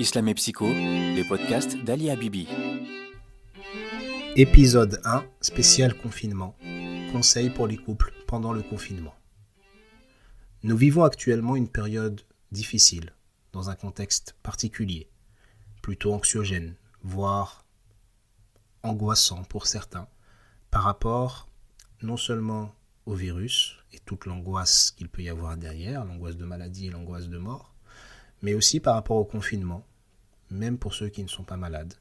Islam et Psycho, les podcasts d'Ali Habibi. Épisode 1, spécial confinement. Conseils pour les couples pendant le confinement. Nous vivons actuellement une période difficile, dans un contexte particulier, plutôt anxiogène, voire angoissant pour certains, par rapport non seulement au virus et toute l'angoisse qu'il peut y avoir derrière, l'angoisse de maladie et l'angoisse de mort, mais aussi par rapport au confinement même pour ceux qui ne sont pas malades,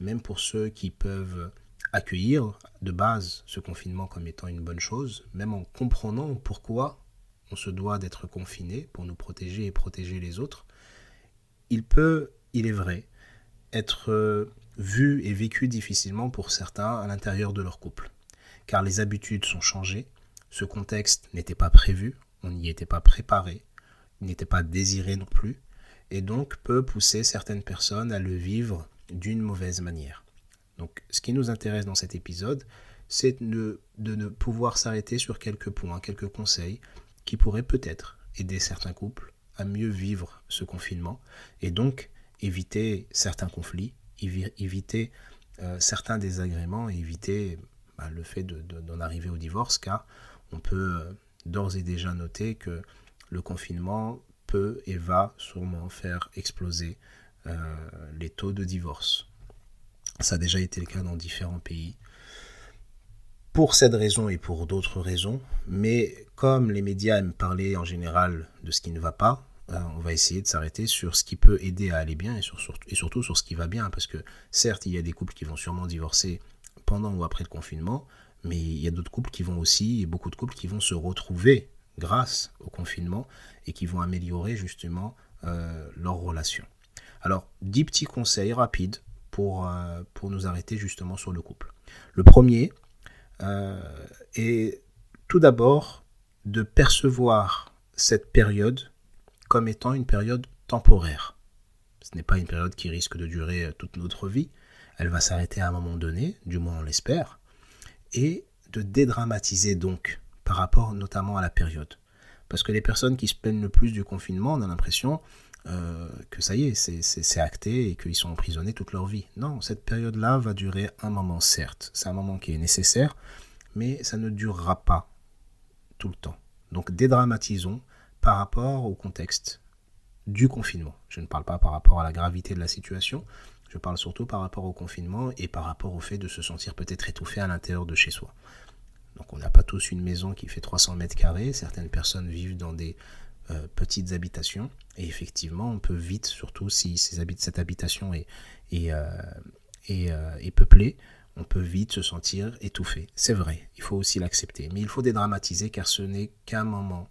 même pour ceux qui peuvent accueillir de base ce confinement comme étant une bonne chose, même en comprenant pourquoi on se doit d'être confiné pour nous protéger et protéger les autres, il peut, il est vrai, être euh, vu et vécu difficilement pour certains à l'intérieur de leur couple, car les habitudes sont changées, ce contexte n'était pas prévu, on n'y était pas préparé, il n'était pas désiré non plus, et donc peut pousser certaines personnes à le vivre d'une mauvaise manière. Donc ce qui nous intéresse dans cet épisode, c'est de, ne pouvoir s'arrêter sur quelques points, quelques conseils qui pourraient peut-être aider certains couples à mieux vivre ce confinement et donc éviter certains conflits, éviter euh, certains désagréments, éviter bah, le fait d'en arriver au divorce car on peut euh, d'ores et déjà noter que le confinement peut et va sûrement faire exploser euh, les taux de divorce. Ça a déjà été le cas dans différents pays. Pour cette raison et pour d'autres raisons, mais comme les médias aiment parler en général de ce qui ne va pas, euh, on va essayer de s'arrêter sur ce qui peut aider à aller bien et, et surtout sur ce qui va bien, parce que certes, il y a des couples qui vont sûrement divorcer pendant ou après le confinement, mais il y a d'autres couples qui vont aussi, et beaucoup de couples qui vont se retrouver grâce au confinement et qui vont améliorer justement euh, leurs relations. Alors, dix petits conseils rapides pour, euh, pour nous arrêter justement sur le couple. Le premier euh, est tout d'abord de percevoir cette période comme étant une période temporaire. Ce n'est pas une période qui risque de durer euh, toute notre vie. Elle va s'arrêter à un moment donné, du moins on l'espère, et de dédramatiser donc par rapport notamment à la période. Parce que les personnes qui se plaignent le plus du confinement, on a l'impression euh, que ça y est, c'est acté et qu'ils sont emprisonnés toute leur vie. Non, cette période-là va durer un moment, certes. C'est un moment qui est nécessaire, mais ça ne durera pas tout le temps. Donc dédramatisons par rapport au contexte du confinement. Je ne parle pas par rapport à la gravité de la situation, je parle surtout par rapport au confinement et par rapport au fait de se sentir peut-être étouffé à l'intérieur de chez soi. Donc on n'a pas tous une maison qui fait 300 mètres carrés, certaines personnes vivent dans des euh, petites habitations, et effectivement on peut vite, surtout si cette habitation euh, euh, est, peuplée, on peut vite se sentir étouffé. C'est vrai, il faut aussi l'accepter, mais il faut dédramatiser car ce n'est qu'un moment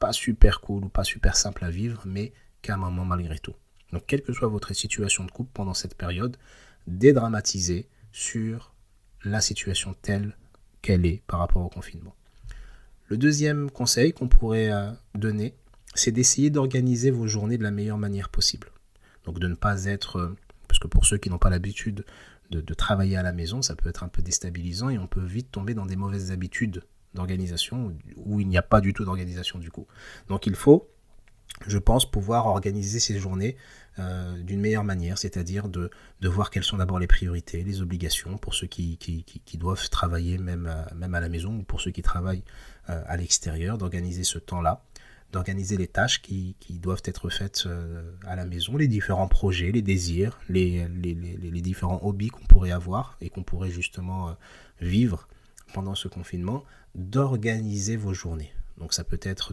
pas super cool ou pas super simple à vivre, mais qu'un moment malgré tout. Donc quelle que soit votre situation de couple pendant cette période, dédramatisez sur la situation telle qu'elle est par rapport au confinement. Le deuxième conseil qu'on pourrait euh, donner, c'est d'essayer d'organiser vos journées de la meilleure manière possible. Donc de ne pas être, euh, parce que pour ceux qui n'ont pas l'habitude de, de, travailler à la maison, ça peut être un peu déstabilisant et on peut vite tomber dans des mauvaises habitudes d'organisation où il n'y a pas du tout d'organisation du coup. Donc il faut je pense pouvoir organiser ces journées euh, d'une meilleure manière, c'est-à-dire de, voir quelles sont d'abord les priorités, les obligations pour ceux qui, doivent travailler même à, la maison ou pour ceux qui travaillent euh, à l'extérieur, d'organiser ce temps-là, d'organiser les tâches qui, doivent être faites euh, à la maison, les différents projets, les désirs, les différents hobbies qu'on pourrait avoir et qu'on pourrait justement vivre pendant ce confinement, d'organiser vos journées. Donc ça peut être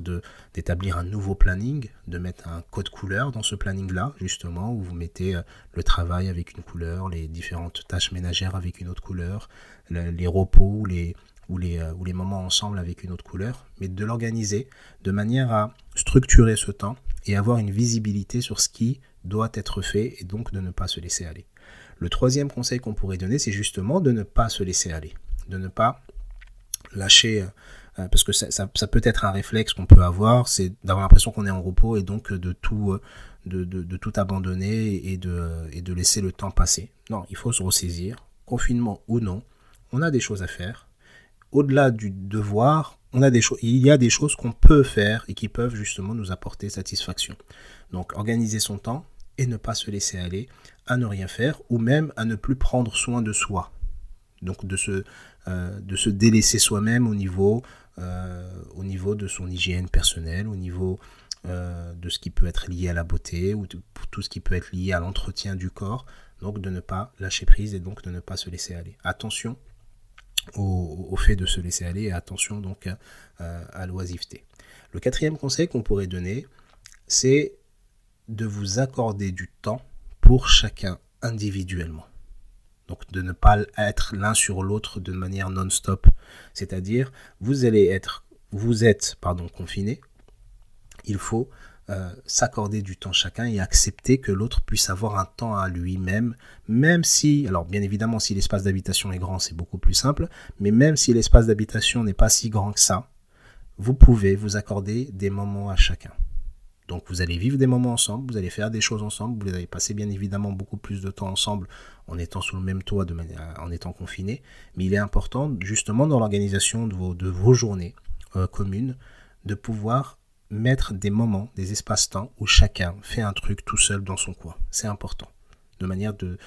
d'établir un nouveau planning, de mettre un code couleur dans ce planning-là, justement, où vous mettez euh, le travail avec une couleur, les différentes tâches ménagères avec une autre couleur, les repos les, ou les, euh, ou les moments ensemble avec une autre couleur, mais de l'organiser de manière à structurer ce temps et avoir une visibilité sur ce qui doit être fait et donc de ne pas se laisser aller. Le troisième conseil qu'on pourrait donner, c'est justement de ne pas se laisser aller, de ne pas lâcher euh, euh, parce que ça, peut être un réflexe qu'on peut avoir, c'est d'avoir l'impression qu'on est en repos et donc euh, euh, de tout, abandonner et de, et de laisser le temps passer. Non, il faut se ressaisir, confinement ou non, on a des choses à faire. Au-delà du devoir, on a il y a des choses qu'on peut faire et qui peuvent justement nous apporter satisfaction. Donc organiser son temps et ne pas se laisser aller à ne rien faire ou même à ne plus prendre soin de soi donc de se, euh, de se délaisser soi-même au niveau, euh, au niveau de son hygiène personnelle, au niveau euh, de ce qui peut être lié à la beauté ou tout ce qui peut être lié à l'entretien du corps, donc de ne pas lâcher prise et donc de ne pas se laisser aller. Attention au, fait de se laisser aller et attention donc à l'oisiveté. Le quatrième conseil qu'on pourrait donner, c'est de vous accorder du temps pour chacun individuellement. Donc de ne pas être l'un sur l'autre de manière non-stop. C'est-à-dire, vous allez être, vous êtes, pardon, confiné. Il faut euh, s'accorder du temps chacun et accepter que l'autre puisse avoir un temps à lui-même, même si, alors bien évidemment, si l'espace d'habitation est grand, c'est beaucoup plus simple, mais même si l'espace d'habitation n'est pas si grand que ça, vous pouvez vous accorder des moments à chacun. Donc vous allez vivre des moments ensemble, vous allez faire des choses ensemble, vous allez passer bien évidemment beaucoup plus de temps ensemble en étant sous le même toit, en étant confiné. Mais il est important justement dans l'organisation de vos, journées euh, communes de pouvoir mettre des moments, des espaces-temps où chacun fait un truc tout seul dans son coin. C'est important. De manière de,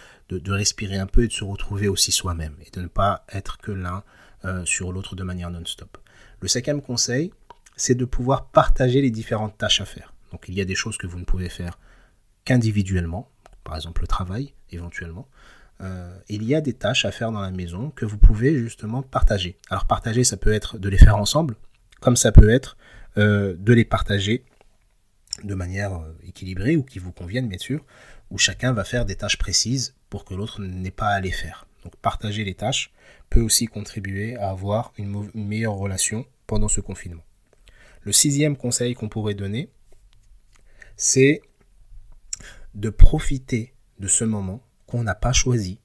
respirer un peu et de se retrouver aussi soi-même et de ne pas être que l'un euh, sur l'autre de manière non-stop. Le cinquième conseil, c'est de pouvoir partager les différentes tâches à faire. Donc il y a des choses que vous ne pouvez faire qu'individuellement, par exemple le travail éventuellement. Euh, il y a des tâches à faire dans la maison que vous pouvez justement partager. Alors partager, ça peut être de les faire ensemble, comme ça peut être euh, de les partager de manière euh, équilibrée ou qui vous convienne bien sûr, où chacun va faire des tâches précises pour que l'autre n'ait pas à les faire. Donc partager les tâches peut aussi contribuer à avoir une meilleure relation pendant ce confinement. Le sixième conseil qu'on pourrait donner, c'est de profiter de ce moment qu'on n'a pas choisi,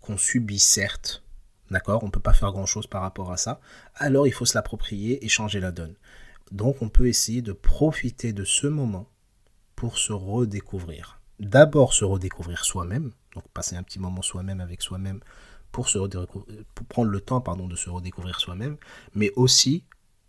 qu'on subit certes, d'accord On ne peut pas faire grand-chose par rapport à ça, alors il faut se l'approprier et changer la donne. Donc on peut essayer de profiter de ce moment pour se redécouvrir. D'abord se redécouvrir soi-même, donc passer un petit moment soi-même avec soi-même pour, pour prendre le temps pardon, de se redécouvrir soi-même, mais aussi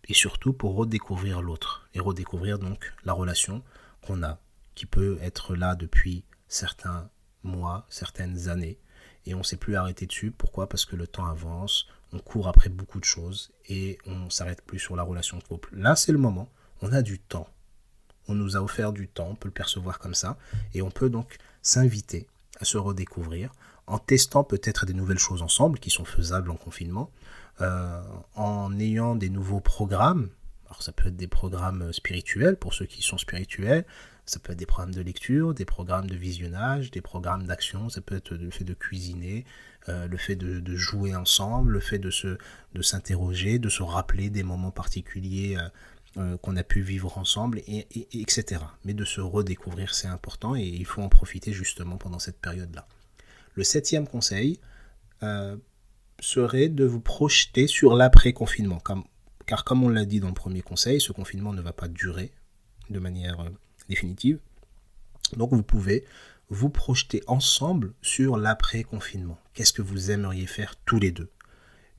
et surtout pour redécouvrir l'autre et redécouvrir donc la relation qu'on a, qui peut être là depuis certains mois, certaines années, et on ne s'est plus arrêté dessus. Pourquoi Parce que le temps avance, on court après beaucoup de choses et on s'arrête plus sur la relation de couple. Là, c'est le moment, on a du temps. On nous a offert du temps, on peut le percevoir comme ça, et on peut donc s'inviter à se redécouvrir en testant peut-être des nouvelles choses ensemble qui sont faisables en confinement, euh, en ayant des nouveaux programmes alors ça peut être des programmes euh, spirituels pour ceux qui sont spirituels, ça peut être des programmes de lecture, des programmes de visionnage, des programmes d'action, ça peut être le fait de cuisiner, euh, le fait de, jouer ensemble, le fait de se de s'interroger, de se rappeler des moments particuliers euh, qu'on a pu vivre ensemble, et, etc. Mais de se redécouvrir, c'est important et il faut en profiter justement pendant cette période-là. Le septième conseil serait de vous projeter sur l'après-confinement. Comme car comme on l'a dit dans le premier conseil, ce confinement ne va pas durer de manière euh, définitive. Donc vous pouvez vous projeter ensemble sur l'après-confinement. Qu'est-ce que vous aimeriez faire tous les deux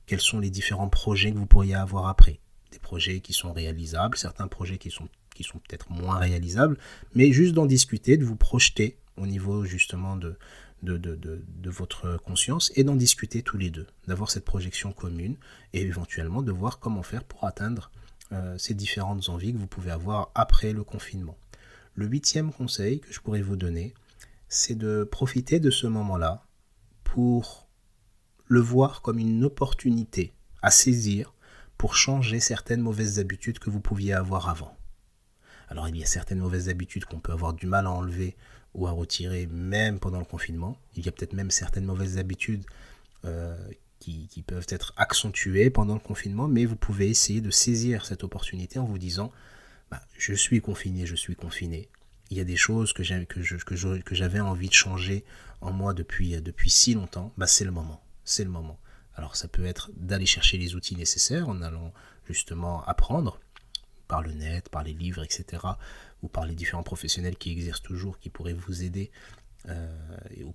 Quels sont les différents projets que vous pourriez avoir après Des projets qui sont réalisables, certains projets qui sont, qui sont peut-être moins réalisables, mais juste d'en discuter, de vous projeter au niveau justement de, de, votre conscience et d'en discuter tous les deux, d'avoir cette projection commune et éventuellement de voir comment faire pour atteindre euh, ces différentes envies que vous pouvez avoir après le confinement. Le huitième conseil que je pourrais vous donner, c'est de profiter de ce moment-là pour le voir comme une opportunité à saisir pour changer certaines mauvaises habitudes que vous pouviez avoir avant. Alors il y a certaines mauvaises habitudes qu'on peut avoir du mal à enlever ou à retirer même pendant le confinement. Il y a peut-être même certaines mauvaises habitudes euh, qui, peuvent être accentuées pendant le confinement, mais vous pouvez essayer de saisir cette opportunité en vous disant bah, je suis confiné, je suis confiné. Il y a des choses que j'avais que je, envie de changer en moi depuis, depuis si longtemps. Bah, c'est le moment. C'est le moment. Alors ça peut être d'aller chercher les outils nécessaires en allant justement apprendre par le net, par les livres, etc ou par les différents professionnels qui exercent toujours, qui pourraient vous aider euh,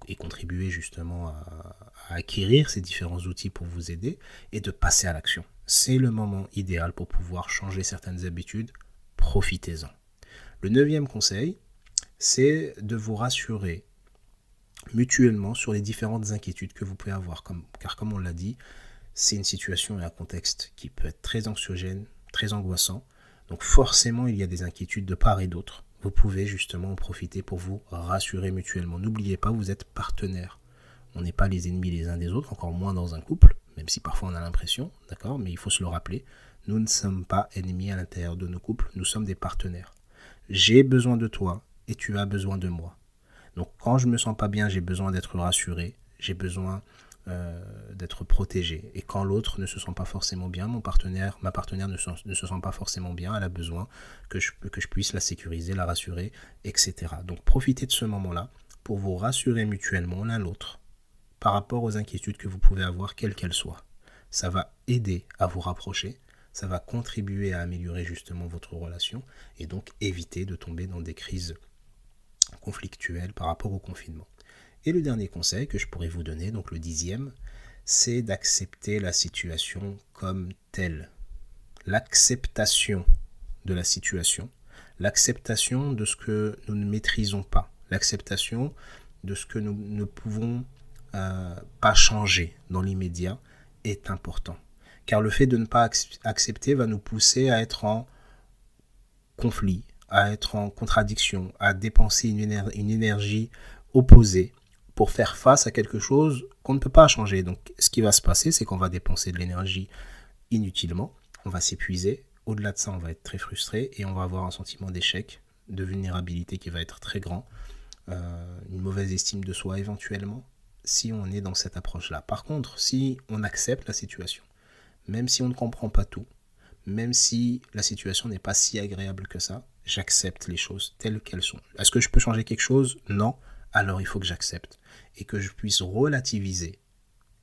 et, contribuer justement à, acquérir ces différents outils pour vous aider et de passer à l'action. C'est le moment idéal pour pouvoir changer certaines habitudes. Profitez-en. Le neuvième conseil, c'est de vous rassurer mutuellement sur les différentes inquiétudes que vous pouvez avoir, car comme on l'a dit, c'est une situation et un contexte qui peut être très anxiogène, très angoissant, donc forcément, il y a des inquiétudes de part et d'autre. Vous pouvez justement en profiter pour vous rassurer mutuellement. N'oubliez pas, vous êtes partenaires. On n'est pas les ennemis les uns des autres, encore moins dans un couple, même si parfois on a l'impression, d'accord Mais il faut se le rappeler, nous ne sommes pas ennemis à l'intérieur de nos couples, nous sommes des partenaires. J'ai besoin de toi et tu as besoin de moi. Donc quand je ne me sens pas bien, j'ai besoin d'être rassuré, j'ai besoin euh, d'être protégé. Et quand l'autre ne se sent pas forcément bien, mon partenaire, ma partenaire ne se, sent pas forcément bien, elle a besoin que je, que je puisse la sécuriser, la rassurer, etc. Donc profitez de ce moment-là pour vous rassurer mutuellement l'un l'autre par rapport aux inquiétudes que vous pouvez avoir, quelles qu'elles soient. Ça va aider à vous rapprocher, ça va contribuer à améliorer justement votre relation et donc éviter de tomber dans des crises conflictuelles par rapport au confinement. Et le dernier conseil que je pourrais vous donner, donc le dixième, c'est d'accepter la situation comme telle. L'acceptation de la situation, l'acceptation de ce que nous ne maîtrisons pas, l'acceptation de ce que nous ne pouvons euh, pas changer dans l'immédiat est important. Car le fait de ne pas accepter va nous pousser à être en conflit, à être en contradiction, à dépenser une énergie opposée pour faire face à quelque chose qu'on ne peut pas changer. Donc ce qui va se passer, c'est qu'on va dépenser de l'énergie inutilement, on va s'épuiser, au-delà de ça, on va être très frustré et on va avoir un sentiment d'échec, de vulnérabilité qui va être très grand, euh, une mauvaise estime de soi éventuellement, si on est dans cette approche-là. Par contre, si on accepte la situation, même si on ne comprend pas tout, même si la situation n'est pas si agréable que ça, j'accepte les choses telles qu'elles sont. Est-ce que je peux changer quelque chose Non alors il faut que j'accepte et que je puisse relativiser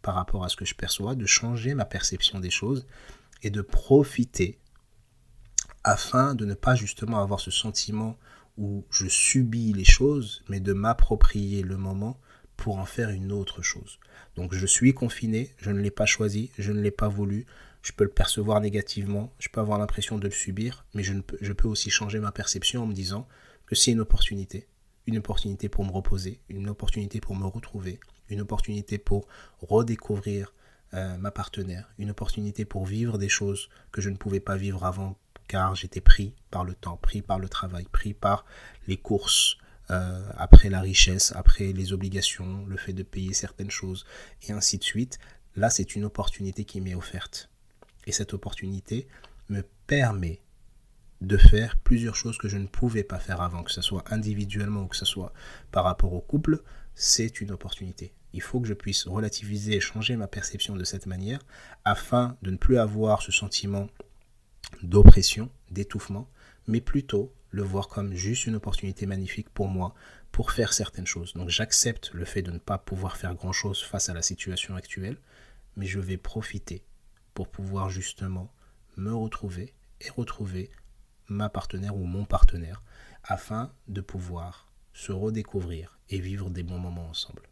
par rapport à ce que je perçois, de changer ma perception des choses et de profiter afin de ne pas justement avoir ce sentiment où je subis les choses, mais de m'approprier le moment pour en faire une autre chose. Donc je suis confiné, je ne l'ai pas choisi, je ne l'ai pas voulu, je peux le percevoir négativement, je peux avoir l'impression de le subir, mais je, je peux aussi changer ma perception en me disant que c'est une opportunité, une opportunité pour me reposer, une opportunité pour me retrouver, une opportunité pour redécouvrir euh, ma partenaire, une opportunité pour vivre des choses que je ne pouvais pas vivre avant car j'étais pris par le temps, pris par le travail, pris par les courses, euh, après la richesse, après les obligations, le fait de payer certaines choses, et ainsi de suite. Là, c'est une opportunité qui m'est offerte. Et cette opportunité me permet de faire plusieurs choses que je ne pouvais pas faire avant, que ce soit individuellement ou que ce soit par rapport au couple, c'est une opportunité. Il faut que je puisse relativiser et changer ma perception de cette manière afin de ne plus avoir ce sentiment d'oppression, d'étouffement, mais plutôt le voir comme juste une opportunité magnifique pour moi pour faire certaines choses. Donc j'accepte le fait de ne pas pouvoir faire grand-chose face à la situation actuelle, mais je vais profiter pour pouvoir justement me retrouver et retrouver ma partenaire ou mon partenaire, afin de pouvoir se redécouvrir et vivre des bons moments ensemble.